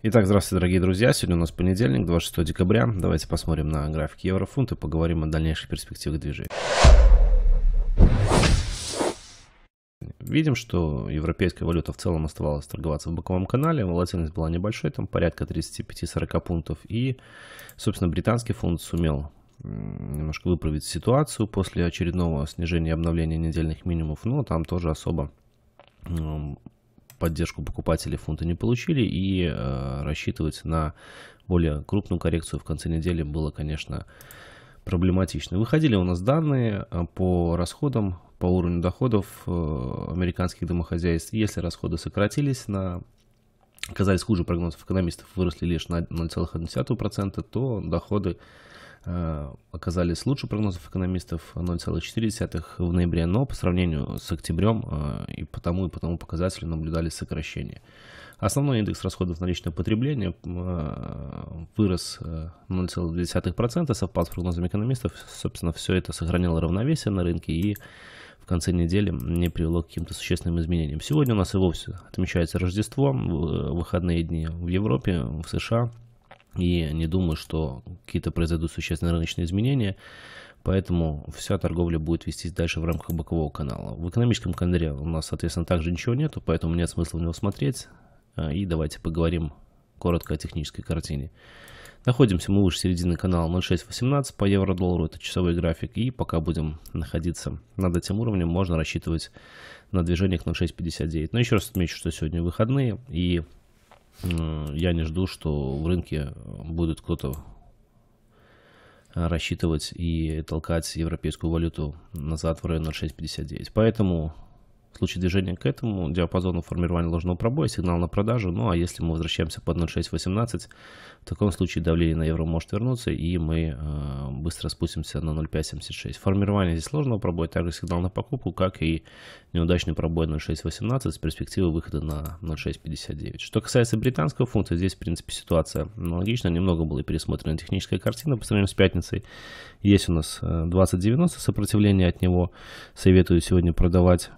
Итак, здравствуйте, дорогие друзья. Сегодня у нас понедельник, 26 декабря. Давайте посмотрим на графики еврофунт и поговорим о дальнейших перспективах движения. Видим, что европейская валюта в целом оставалась торговаться в боковом канале. Волатильность была небольшой, там порядка 35-40 пунктов. И, собственно, британский фунт сумел немножко выправить ситуацию после очередного снижения обновления недельных минимумов. Но ну, а там тоже особо поддержку покупателей фунта не получили и э, рассчитывать на более крупную коррекцию в конце недели было, конечно, проблематично. Выходили у нас данные э, по расходам, по уровню доходов э, американских домохозяйств. Если расходы сократились на оказались хуже прогнозов экономистов, выросли лишь на 0,1%, то доходы Э, оказались лучше прогнозов экономистов 0,4 в ноябре, но по сравнению с октябрем э, и по тому и по тому показателю наблюдались сокращения. Основной индекс расходов на личное потребление э, вырос 0,2%, совпал с прогнозами экономистов. Собственно, все это сохранило равновесие на рынке и в конце недели не привело к каким-то существенным изменениям. Сегодня у нас и вовсе отмечается Рождество, выходные дни в Европе, в США – и не думаю, что какие-то произойдут существенные рыночные изменения. Поэтому вся торговля будет вестись дальше в рамках бокового канала. В экономическом календаре у нас, соответственно, также ничего нету, поэтому нет смысла в него смотреть. А, и давайте поговорим коротко о технической картине. Находимся мы выше середины канала 0.618 по евро-доллару, это часовой график, и пока будем находиться над этим уровнем, можно рассчитывать на движение к 0.659. Но еще раз отмечу, что сегодня выходные, и я не жду, что в рынке будет кто-то рассчитывать и толкать европейскую валюту назад в район 0,659. Поэтому случае движения к этому диапазону формирования ложного пробоя сигнал на продажу, ну а если мы возвращаемся под 0.618, в таком случае давление на евро может вернуться и мы э, быстро спустимся на 0.576. Формирование здесь ложного пробоя также сигнал на покупку, как и неудачный пробой 0.618 с перспективы выхода на 0.659. Что касается британского фунта, здесь в принципе ситуация аналогична, немного была пересмотрена техническая картина по сравнению с пятницей. Есть у нас 20.90 э, сопротивление от него, советую сегодня продавать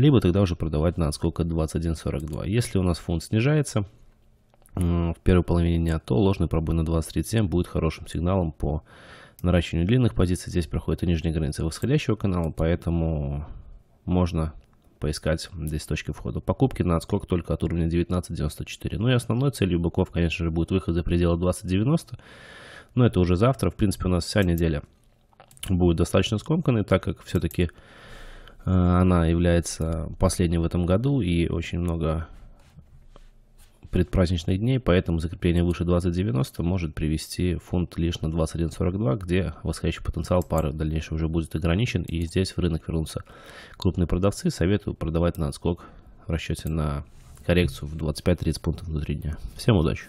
либо тогда уже продавать на отскока 21.42. Если у нас фунт снижается в первой половине дня, то ложный пробой на 20.37 будет хорошим сигналом по наращиванию длинных позиций. Здесь проходит и нижняя граница восходящего канала, поэтому можно поискать здесь точки входа. Покупки на отскок только от уровня 19.94. Ну и основной целью быков, конечно же, будет выход за пределы 20.90. Но это уже завтра. В принципе, у нас вся неделя будет достаточно скомканной, так как все-таки Э, она является последней в этом году и очень много предпраздничных дней, поэтому закрепление выше 2090 может привести фунт лишь на 21.42, где восходящий потенциал пары в дальнейшем уже будет ограничен, и здесь в рынок вернутся крупные продавцы. Советую продавать на отскок в расчете на коррекцию в 25-30 пунктов внутри дня. Всем удачи!